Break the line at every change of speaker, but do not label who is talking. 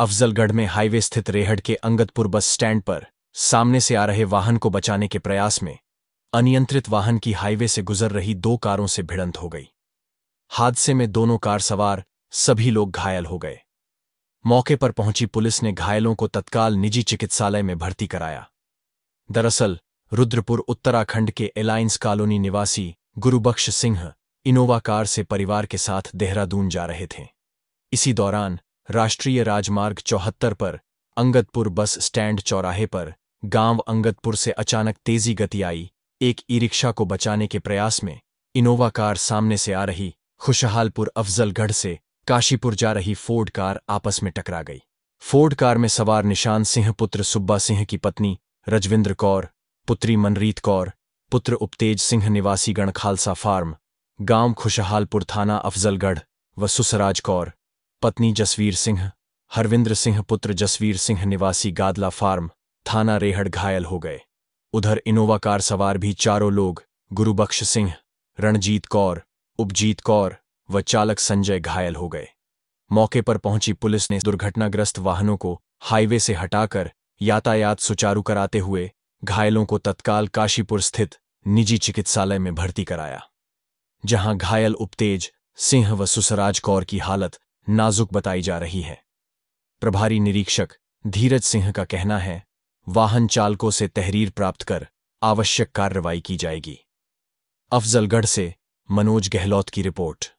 अफजलगढ़ में हाईवे स्थित रेहड़ के अंगतपुर बस स्टैंड पर सामने से आ रहे वाहन को बचाने के प्रयास में अनियंत्रित वाहन की हाईवे से गुजर रही दो कारों से भिड़ंत हो गई हादसे में दोनों कार सवार सभी लोग घायल हो गए मौके पर पहुंची पुलिस ने घायलों को तत्काल निजी चिकित्सालय में भर्ती कराया दरअसल रुद्रपुर उत्तराखंड के एलायंस कॉलोनी निवासी गुरुबख्श सिंह इनोवा कार से परिवार के साथ देहरादून जा रहे थे इसी दौरान राष्ट्रीय राजमार्ग चौहत्तर पर अंगदपुर बस स्टैंड चौराहे पर गांव अंगदपुर से अचानक तेजी गति आई एक ई रिक्शा को बचाने के प्रयास में इनोवा कार सामने से आ रही खुशहालपुर अफजलगढ़ से काशीपुर जा रही फोर्ड कार आपस में टकरा गई फोर्ड कार में सवार निशान सिंह पुत्र सुब्बा सिंह की पत्नी रजविंद्र कौर पुत्री मनरीत कौर पुत्र उपतेज सिंह निवासी गण खालसा फार्म गांव खुशहालपुर थाना अफजलगढ़ व सुसराज कौर पत्नी जसवीर सिंह हरविंद्र सिंह पुत्र जसवीर सिंह निवासी गादला फार्म थाना रेहड़ घायल हो गए उधर इनोवा कार सवार भी चारों लोग गुरुबख्श सिंह रणजीत कौर उपजीत कौर व चालक संजय घायल हो गए मौके पर पहुंची पुलिस ने दुर्घटनाग्रस्त वाहनों को हाईवे से हटाकर यातायात सुचारू कराते हुए घायलों को तत्काल काशीपुर स्थित निजी चिकित्सालय में भर्ती कराया जहां घायल उपतेज सिंह व सुसराज कौर की हालत नाजुक बताई जा रही है प्रभारी निरीक्षक धीरज सिंह का कहना है वाहन चालकों से तहरीर प्राप्त कर आवश्यक कार्रवाई की जाएगी अफजलगढ़ से मनोज गहलोत की रिपोर्ट